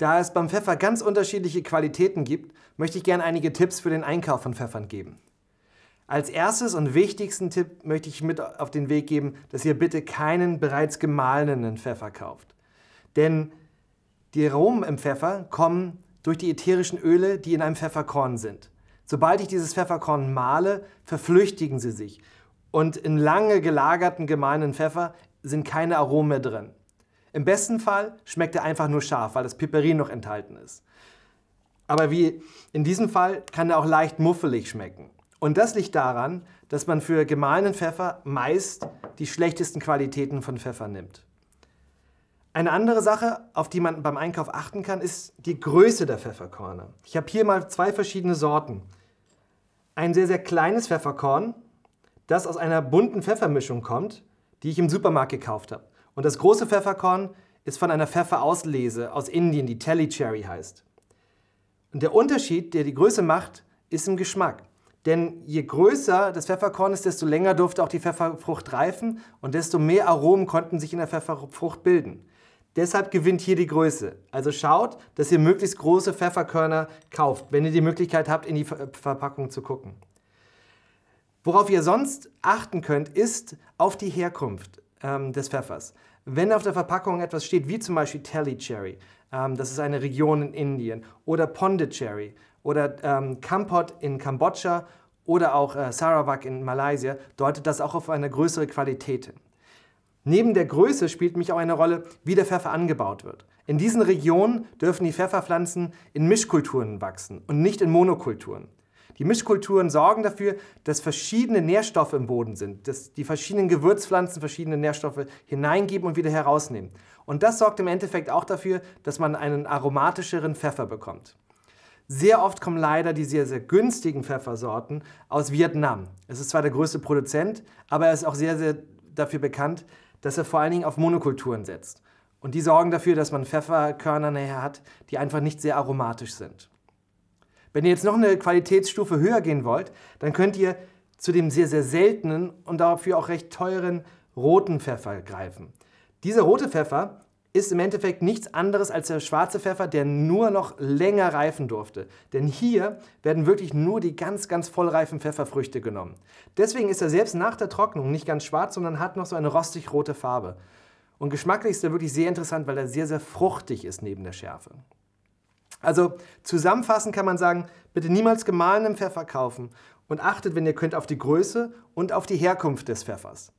Da es beim Pfeffer ganz unterschiedliche Qualitäten gibt, möchte ich gerne einige Tipps für den Einkauf von Pfeffern geben. Als erstes und wichtigsten Tipp möchte ich mit auf den Weg geben, dass ihr bitte keinen bereits gemahlenen Pfeffer kauft. Denn die Aromen im Pfeffer kommen durch die ätherischen Öle, die in einem Pfefferkorn sind. Sobald ich dieses Pfefferkorn mahle, verflüchtigen sie sich. Und in lange gelagerten gemahlenen Pfeffer sind keine Aromen mehr drin. Im besten Fall schmeckt er einfach nur scharf, weil das Piperin noch enthalten ist. Aber wie in diesem Fall kann er auch leicht muffelig schmecken. Und das liegt daran, dass man für gemahlenen Pfeffer meist die schlechtesten Qualitäten von Pfeffer nimmt. Eine andere Sache, auf die man beim Einkauf achten kann, ist die Größe der Pfefferkörner. Ich habe hier mal zwei verschiedene Sorten. Ein sehr, sehr kleines Pfefferkorn, das aus einer bunten Pfeffermischung kommt, die ich im Supermarkt gekauft habe. Und das große Pfefferkorn ist von einer Pfefferauslese aus Indien, die Telly Cherry heißt. Und der Unterschied, der die Größe macht, ist im Geschmack. Denn je größer das Pfefferkorn ist, desto länger durfte auch die Pfefferfrucht reifen und desto mehr Aromen konnten sich in der Pfefferfrucht bilden. Deshalb gewinnt hier die Größe. Also schaut, dass ihr möglichst große Pfefferkörner kauft, wenn ihr die Möglichkeit habt, in die Verpackung zu gucken. Worauf ihr sonst achten könnt, ist auf die Herkunft ähm, des Pfeffers. Wenn auf der Verpackung etwas steht, wie zum Beispiel Tellicherry, ähm, das ist eine Region in Indien, oder Pondicherry oder ähm, Kampot in Kambodscha oder auch äh, Sarawak in Malaysia, deutet das auch auf eine größere Qualität hin. Neben der Größe spielt mich auch eine Rolle, wie der Pfeffer angebaut wird. In diesen Regionen dürfen die Pfefferpflanzen in Mischkulturen wachsen und nicht in Monokulturen. Die Mischkulturen sorgen dafür, dass verschiedene Nährstoffe im Boden sind, dass die verschiedenen Gewürzpflanzen verschiedene Nährstoffe hineingeben und wieder herausnehmen. Und das sorgt im Endeffekt auch dafür, dass man einen aromatischeren Pfeffer bekommt. Sehr oft kommen leider die sehr, sehr günstigen Pfeffersorten aus Vietnam. Es ist zwar der größte Produzent, aber er ist auch sehr, sehr dafür bekannt, dass er vor allen Dingen auf Monokulturen setzt. Und die sorgen dafür, dass man Pfefferkörner näher hat, die einfach nicht sehr aromatisch sind. Wenn ihr jetzt noch eine Qualitätsstufe höher gehen wollt, dann könnt ihr zu dem sehr, sehr seltenen und dafür auch recht teuren roten Pfeffer greifen. Dieser rote Pfeffer ist im Endeffekt nichts anderes als der schwarze Pfeffer, der nur noch länger reifen durfte. Denn hier werden wirklich nur die ganz, ganz vollreifen Pfefferfrüchte genommen. Deswegen ist er selbst nach der Trocknung nicht ganz schwarz, sondern hat noch so eine rostig-rote Farbe. Und geschmacklich ist er wirklich sehr interessant, weil er sehr, sehr fruchtig ist neben der Schärfe. Also zusammenfassend kann man sagen, bitte niemals gemahlenen Pfeffer kaufen und achtet, wenn ihr könnt, auf die Größe und auf die Herkunft des Pfeffers.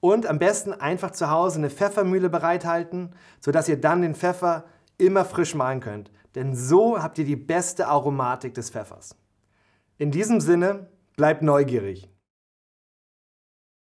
Und am besten einfach zu Hause eine Pfeffermühle bereithalten, sodass ihr dann den Pfeffer immer frisch mahlen könnt. Denn so habt ihr die beste Aromatik des Pfeffers. In diesem Sinne, bleibt neugierig.